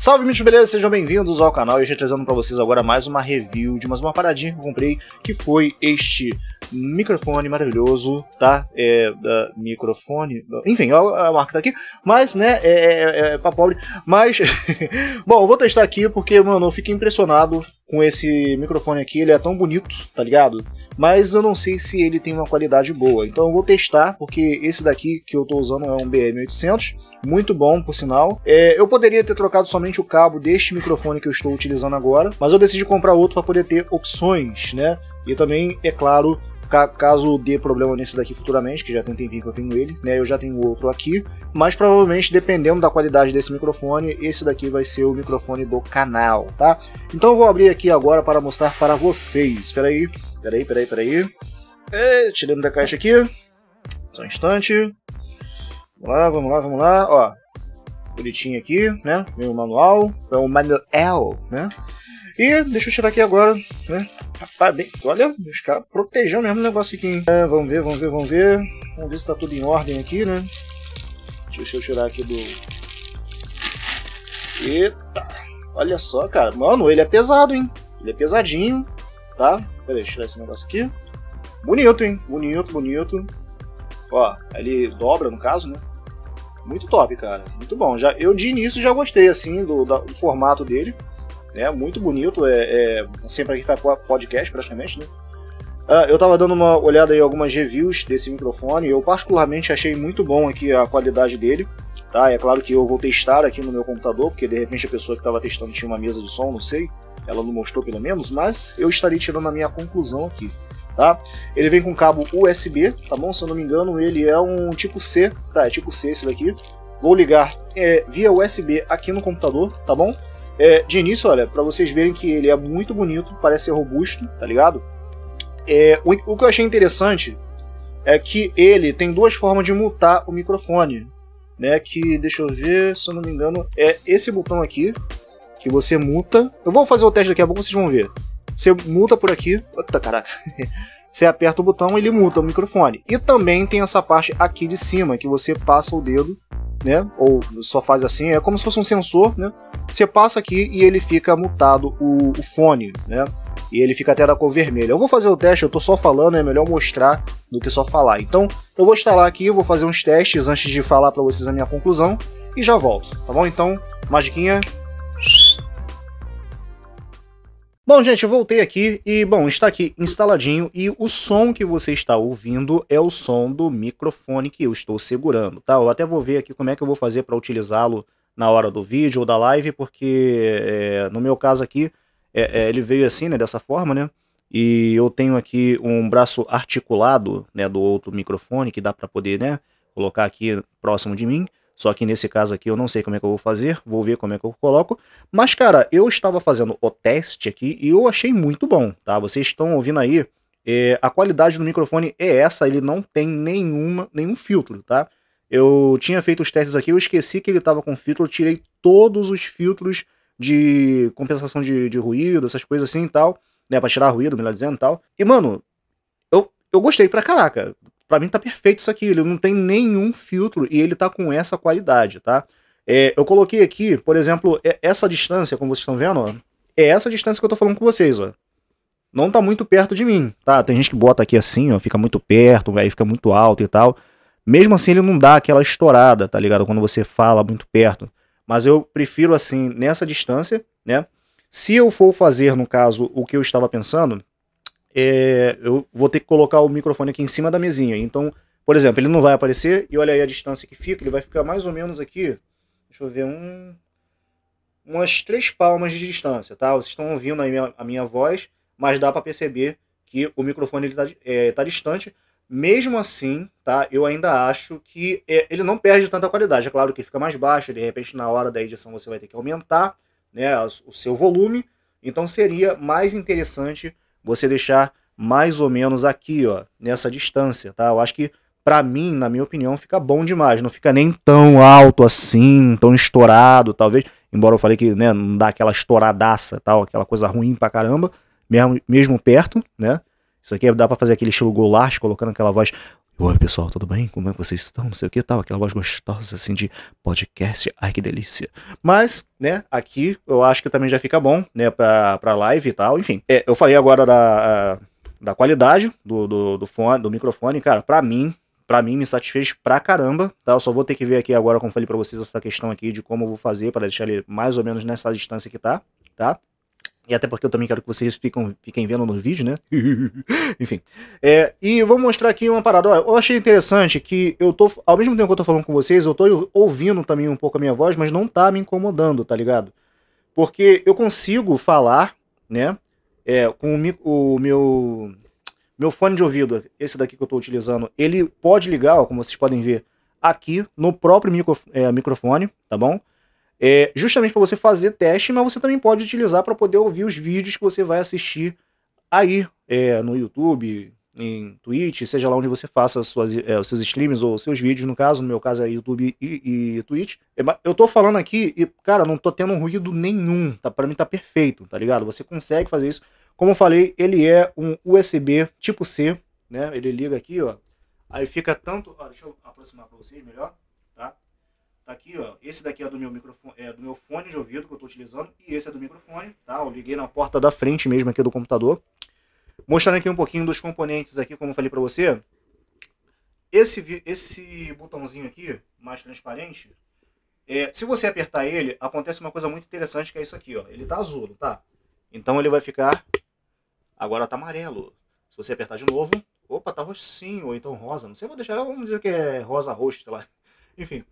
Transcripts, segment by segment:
Salve, mitos, beleza? Sejam bem-vindos ao canal. Eu estou trazendo para vocês agora mais uma review de mais uma paradinha que eu comprei, que foi este microfone maravilhoso, tá? É, da, microfone, enfim, a, a marca tá aqui, mas, né, é, é, é pra pobre, mas, bom, eu vou testar aqui porque, mano, eu fiquei impressionado com esse microfone aqui, ele é tão bonito, tá ligado? Mas eu não sei se ele tem uma qualidade boa. Então eu vou testar, porque esse daqui que eu tô usando é um BM800, muito bom, por sinal. É, eu poderia ter trocado somente o cabo deste microfone que eu estou utilizando agora, mas eu decidi comprar outro para poder ter opções, né? E também, é claro, caso dê problema nesse daqui futuramente, que já tem um tempinho que eu tenho ele, né? Eu já tenho outro aqui, mas provavelmente dependendo da qualidade desse microfone, esse daqui vai ser o microfone do canal, tá? Então eu vou abrir aqui agora para mostrar para vocês. Espera aí, espera aí, espera aí, espera aí. É, tirando da caixa aqui. Só um instante. Vamos lá, vamos lá, vamos lá. Ó, bonitinho aqui, né? Vem o manual, é o manual, né? E deixa eu tirar aqui agora, né? Rapaz, bem, olha, os caras protejam mesmo o negócio aqui, hein? É, vamos ver, vamos ver, vamos ver. Vamos ver se tá tudo em ordem aqui, né? Deixa eu tirar aqui do... Eita! Olha só, cara. Mano, ele é pesado, hein? Ele é pesadinho, tá? Pera aí, tirar esse negócio aqui. Bonito, hein? Bonito, bonito. Ó, ele dobra, no caso, né? Muito top, cara. Muito bom. Já, eu de início já gostei, assim, do, da, do formato dele né? Muito bonito, é, é sempre aqui faz tá podcast praticamente, né? Ah, eu estava dando uma olhada em algumas reviews desse microfone, eu particularmente achei muito bom aqui a qualidade dele, tá? É claro que eu vou testar aqui no meu computador, porque de repente a pessoa que estava testando tinha uma mesa de som, não sei, ela não mostrou pelo menos, mas eu estaria tirando a minha conclusão aqui. Tá? Ele vem com cabo USB, tá bom? Se eu não me engano, ele é um tipo C, tá? É tipo C esse daqui. Vou ligar é, via USB aqui no computador, tá bom? É, de início, olha, para vocês verem que ele é muito bonito, parece ser robusto, tá ligado? É, o, o, que eu achei interessante é que ele tem duas formas de mutar o microfone, né? Que deixa eu ver, se eu não me engano, é esse botão aqui que você muta. Eu vou fazer o teste daqui a pouco, vocês vão ver. Você muta por aqui. Puta caraca. Você aperta o botão, e ele muta o microfone. E também tem essa parte aqui de cima que você passa o dedo né? Ou só faz assim, é como se fosse um sensor, né? Você passa aqui e ele fica mutado o, o fone, né? E ele fica até da cor vermelha. Eu vou fazer o teste, eu tô só falando, é melhor mostrar do que só falar. Então, eu vou instalar aqui, vou fazer uns testes antes de falar para vocês a minha conclusão e já volto, tá bom? Então, magiquinha, Bom, gente, eu voltei aqui e, bom, está aqui instaladinho e o som que você está ouvindo é o som do microfone que eu estou segurando, tá? Eu até vou ver aqui como é que eu vou fazer para utilizá-lo na hora do vídeo ou da live, porque é, no meu caso aqui é, é, ele veio assim, né, dessa forma, né? E eu tenho aqui um braço articulado, né, do outro microfone que dá para poder, né, colocar aqui próximo de mim. Só que nesse caso aqui eu não sei como é que eu vou fazer, vou ver como é que eu coloco. Mas, cara, eu estava fazendo o teste aqui e eu achei muito bom, tá? Vocês estão ouvindo aí, é, a qualidade do microfone é essa, ele não tem nenhuma, nenhum filtro, tá? Eu tinha feito os testes aqui, eu esqueci que ele estava com filtro, eu tirei todos os filtros de compensação de, de ruído, essas coisas assim e tal, né, pra tirar ruído, melhor dizendo e tal. E, mano, eu, eu gostei pra caraca. Para mim tá perfeito isso aqui, ele não tem nenhum filtro e ele tá com essa qualidade, tá? É, eu coloquei aqui, por exemplo, é, essa distância, como vocês estão vendo, ó, é essa distância que eu tô falando com vocês, ó. Não tá muito perto de mim, tá? Tem gente que bota aqui assim, ó, fica muito perto, aí fica muito alto e tal. Mesmo assim, ele não dá aquela estourada, tá ligado? Quando você fala muito perto. Mas eu prefiro assim, nessa distância, né? Se eu for fazer, no caso, o que eu estava pensando, é, eu vou ter que colocar o microfone aqui em cima da mesinha. Então, por exemplo, ele não vai aparecer e olha aí a distância que fica, ele vai ficar mais ou menos aqui. Deixa eu ver, um, umas três palmas de distância, tá? Vocês estão ouvindo a minha, a minha voz, mas dá para perceber que o microfone está é, tá distante. Mesmo assim, tá? Eu ainda acho que é, ele não perde tanta qualidade. É claro que fica mais baixo, de repente na hora da edição você vai ter que aumentar né, o seu volume. Então seria mais interessante você deixar mais ou menos aqui, ó, nessa distância, tá? Eu acho que para mim, na minha opinião, fica bom demais, não fica nem tão alto assim, tão estourado, talvez, embora eu falei que, né, não dá aquela estouradaça, tal, aquela coisa ruim pra caramba, mesmo, mesmo perto, né? Isso aqui dá para fazer aquele estilo golaço, colocando aquela voz Oi, pessoal, tudo bem? Como é que vocês estão? Não sei o que tal. Aquela voz gostosa, assim, de podcast. Ai, que delícia. Mas, né, aqui eu acho que também já fica bom, né, pra, pra live e tal. Enfim, é, eu falei agora da, da qualidade do, do, do, fone, do microfone. Cara, pra mim, para mim me satisfez pra caramba, tá? Eu só vou ter que ver aqui agora, como falei para vocês, essa questão aqui de como eu vou fazer para deixar ele mais ou menos nessa distância que tá, tá? E até porque eu também quero que vocês fiquem vendo no vídeo, né? Enfim. É, e vou mostrar aqui uma parada. Olha, eu achei interessante que eu tô. Ao mesmo tempo que eu tô falando com vocês, eu tô ouvindo também um pouco a minha voz, mas não tá me incomodando, tá ligado? Porque eu consigo falar, né? É, com o, o meu. Meu fone de ouvido, esse daqui que eu tô utilizando, ele pode ligar, ó, como vocês podem ver, aqui no próprio micro, é, microfone, tá bom? É, justamente para você fazer teste, mas você também pode utilizar para poder ouvir os vídeos que você vai assistir aí é, no YouTube, em Twitch, seja lá onde você faça suas, é, os seus streams ou seus vídeos, no caso, no meu caso é YouTube e, e Twitch. É, eu tô falando aqui e, cara, não tô tendo ruído nenhum, tá? Para mim tá perfeito, tá ligado? Você consegue fazer isso. Como eu falei, ele é um USB tipo C, né? Ele liga aqui, ó. Aí fica tanto. Ó, deixa eu aproximar para vocês melhor, tá? Tá aqui, ó. Esse daqui é do meu microfone, é do meu fone de ouvido que eu estou utilizando e esse é do microfone, tá? Eu liguei na porta da frente mesmo aqui do computador. Mostrando aqui um pouquinho dos componentes aqui, como eu falei para você. Esse esse botãozinho aqui, mais transparente, é, se você apertar ele, acontece uma coisa muito interessante que é isso aqui, ó. Ele tá azul, tá? Então ele vai ficar agora tá amarelo. Se você apertar de novo, opa, tá roxinho ou então rosa, não sei, vou deixar, vamos dizer que é rosa roxo, sei lá. Enfim,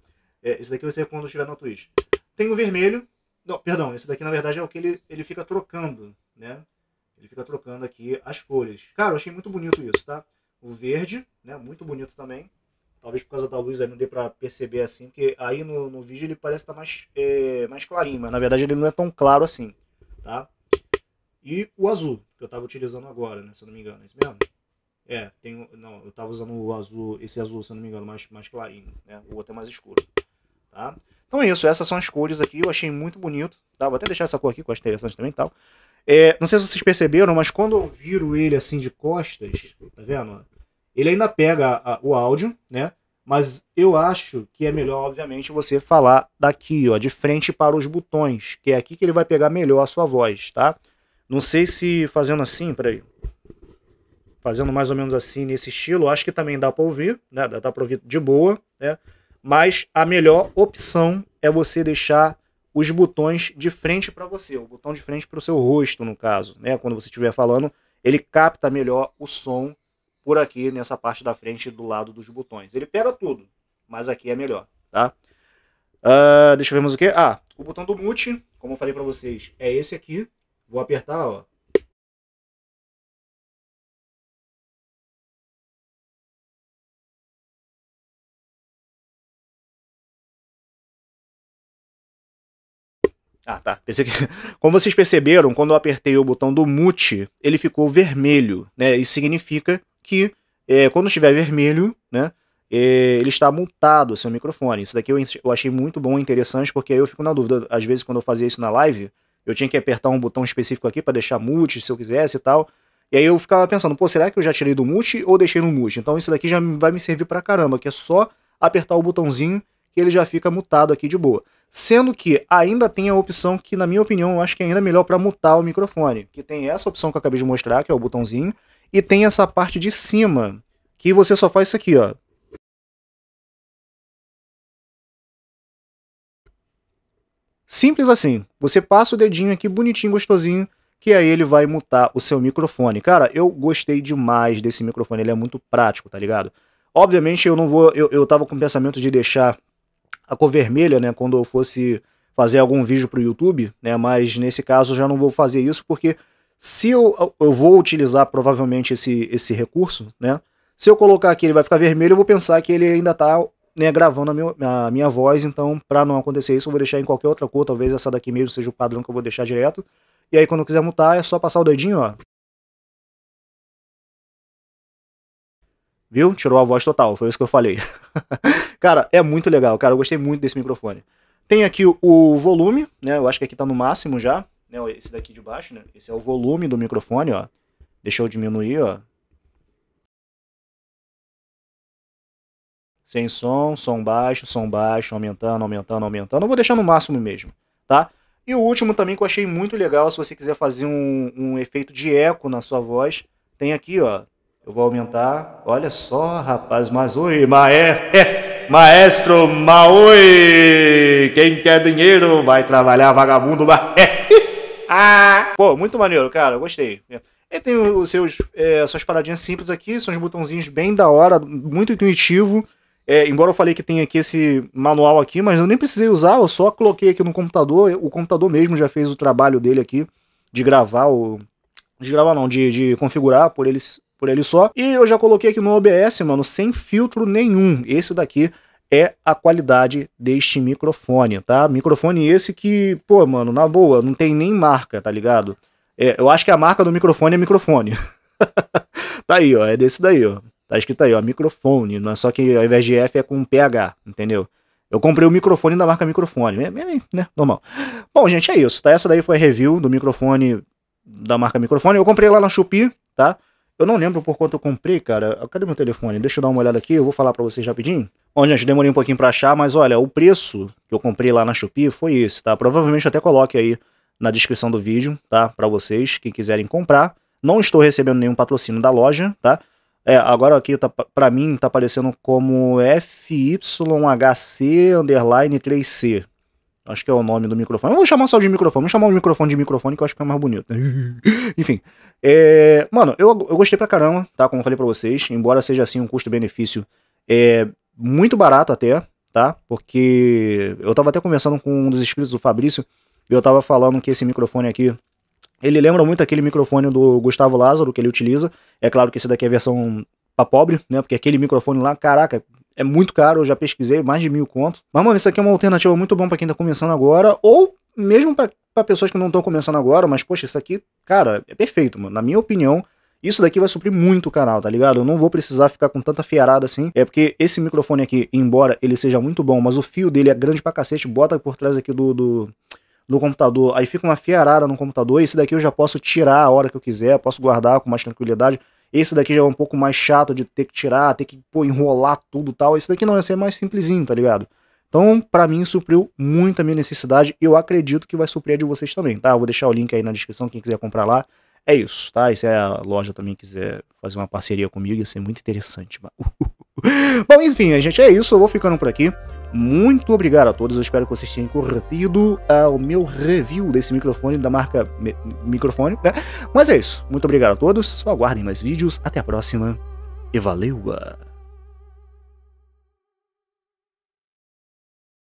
é, esse daqui vai quando estiver na Twitch. Tem o vermelho. Não, perdão, esse daqui na verdade é o que ele, ele fica trocando, né? Ele fica trocando aqui as cores. Cara, eu achei muito bonito isso, tá? O verde, né? Muito bonito também. Talvez por causa da luz aí não dê pra perceber assim, porque aí no, no vídeo ele parece estar tá mais, é, mais clarinho, mas na verdade ele não é tão claro assim, tá? E o azul, que eu tava utilizando agora, né? Se eu não me engano, é isso mesmo? É, tem, não, eu tava usando o azul, esse azul, se eu não me engano, mais, mais clarinho, né? O outro é mais escuro. Tá? Então é isso, essas são as cores aqui, eu achei muito bonito. Tá? Vou até deixar essa cor aqui, que eu acho interessante também e tal. É, não sei se vocês perceberam, mas quando eu viro ele assim de costas, tá vendo? Ele ainda pega a, o áudio, né? Mas eu acho que é melhor, obviamente, você falar daqui, ó, de frente para os botões, que é aqui que ele vai pegar melhor a sua voz, tá? Não sei se fazendo assim, peraí. Fazendo mais ou menos assim, nesse estilo, acho que também dá para ouvir, né? dá para ouvir de boa, né? mas a melhor opção é você deixar os botões de frente para você, o botão de frente para o seu rosto, no caso, né? Quando você estiver falando, ele capta melhor o som por aqui nessa parte da frente do lado dos botões. Ele pega tudo, mas aqui é melhor, tá? Uh, deixa eu ver mais o que. Ah, o botão do mute, como eu falei para vocês, é esse aqui. Vou apertar, ó. Ah, tá. Pensei que. Como vocês perceberam, quando eu apertei o botão do mute, ele ficou vermelho, né? Isso significa que é, quando estiver vermelho, né? É, ele está mutado, seu microfone. Isso daqui eu, achei muito bom e interessante, porque eu fico na dúvida. Às vezes, quando eu fazia isso na live, eu tinha que apertar um botão específico aqui para deixar mute, se eu quisesse e tal. E aí eu ficava pensando, pô, será que eu já tirei do mute ou deixei no mute? Então isso daqui já vai me servir pra caramba, que é só apertar o botãozinho ele já fica mutado aqui de boa. Sendo que ainda tem a opção que, na minha opinião, eu acho que é ainda melhor para mutar o microfone. Que tem essa opção que eu acabei de mostrar, que é o botãozinho, e tem essa parte de cima, que você só faz isso aqui, ó. Simples assim. Você passa o dedinho aqui bonitinho, gostosinho, que aí ele vai mutar o seu microfone. Cara, eu gostei demais desse microfone, ele é muito prático, tá ligado? Obviamente eu não vou, eu, eu tava com o pensamento de deixar a cor vermelha, né? Quando eu fosse fazer algum vídeo para o YouTube, né? Mas nesse caso eu já não vou fazer isso porque se eu, eu vou utilizar provavelmente esse, esse recurso, né? Se eu colocar aqui ele vai ficar vermelho, eu vou pensar que ele ainda está né, gravando a minha, a minha voz, então para não acontecer isso eu vou deixar em qualquer outra cor, talvez essa daqui mesmo seja o padrão que eu vou deixar direto. E aí quando eu quiser mutar é só passar o dedinho, ó. Viu? Tirou a voz total, foi isso que eu falei. Cara, é muito legal, cara. Eu gostei muito desse microfone. Tem aqui o, volume, né? Eu acho que aqui tá no máximo já. Né? Esse daqui de baixo, né? Esse é o volume do microfone, ó. Deixa eu diminuir, ó. Sem som, som baixo, som baixo, aumentando, aumentando, aumentando. Eu vou deixar no máximo mesmo, tá? E o último também que eu achei muito legal, se você quiser fazer um, um, efeito de eco na sua voz, tem aqui, ó. Eu vou aumentar. Olha só, rapaz, mas oi, mas é, é. Maestro Maui. Quem quer dinheiro vai trabalhar vagabundo. ah. Pô, muito maneiro, cara. Gostei. Ele tem os seus, é, suas paradinhas simples aqui, são os botãozinhos bem da hora, muito intuitivo. É, embora eu falei que tem aqui esse manual aqui, mas eu nem precisei usar, eu só coloquei aqui no computador. O computador mesmo já fez o trabalho dele aqui de gravar o. De gravar não, de, de configurar por eles por ele só. E eu já coloquei aqui no OBS, mano, sem filtro nenhum. Esse daqui é a qualidade deste microfone, tá? Microfone esse que, pô, mano, na boa, não tem nem marca, tá ligado? É, eu acho que a marca do microfone é microfone. tá aí, ó, é desse daí, ó. Tá escrito aí, ó, microfone, não é só que ao invés de F é com PH, entendeu? Eu comprei o microfone da marca microfone, é, é, é, né? Normal. Bom, gente, é isso, tá? Essa daí foi a review do microfone da marca microfone. Eu comprei lá na Chupi, tá? Eu não lembro por quanto eu comprei, cara. Ah, cadê meu telefone? Deixa eu dar uma olhada aqui, eu vou falar para vocês rapidinho. Bom, gente, demorei um pouquinho para achar, mas olha, o preço que eu comprei lá na Shopee foi esse, tá? Provavelmente até coloque aí na descrição do vídeo, tá? Para vocês que quiserem comprar. Não estou recebendo nenhum patrocínio da loja, tá? É, agora aqui tá, para mim tá aparecendo como FYHC underline 3C, Acho que é o nome do microfone. Vou chamar só de microfone. Vou chamar o microfone de microfone, que eu acho que é mais bonito. Enfim. É... Mano, eu, eu gostei pra caramba, tá? Como eu falei pra vocês. Embora seja assim um custo-benefício é muito barato até, tá? Porque eu tava até conversando com um dos inscritos, o Fabrício, e eu tava falando que esse microfone aqui. Ele lembra muito aquele microfone do Gustavo Lázaro que ele utiliza. É claro que esse daqui é a versão pra pobre, né? Porque aquele microfone lá, caraca, é muito caro, eu já pesquisei, mais de mil conto. Mas, mano, isso aqui é uma alternativa muito bom para quem tá começando agora, ou mesmo para pessoas que não estão começando agora, mas, poxa, isso aqui, cara, é perfeito, mano. Na minha opinião, isso daqui vai suprir muito o canal, tá ligado? Eu não vou precisar ficar com tanta fiarada assim. É porque esse microfone aqui, embora ele seja muito bom, mas o fio dele é grande pra cacete, bota por trás aqui do, do, do computador. Aí fica uma fiarada no computador. E esse daqui eu já posso tirar a hora que eu quiser, posso guardar com mais tranquilidade. Esse daqui já é um pouco mais chato de ter que tirar, ter que pô, enrolar tudo tal. Esse daqui não, esse é mais simplesinho, tá ligado? Então, para mim, supriu muito a minha necessidade. Eu acredito que vai suprir a de vocês também, tá? Eu vou deixar o link aí na descrição, quem quiser comprar lá. É isso, tá? E se a loja também quiser fazer uma parceria comigo, ia ser muito interessante. Bom, enfim, gente, é isso. Eu vou ficando por aqui. Muito obrigado a todos, eu espero que vocês tenham curtido uh, o meu review desse microfone da marca Mi microfone, né? Mas é isso. Muito obrigado a todos, aguardem mais vídeos, até a próxima e valeu! Ah.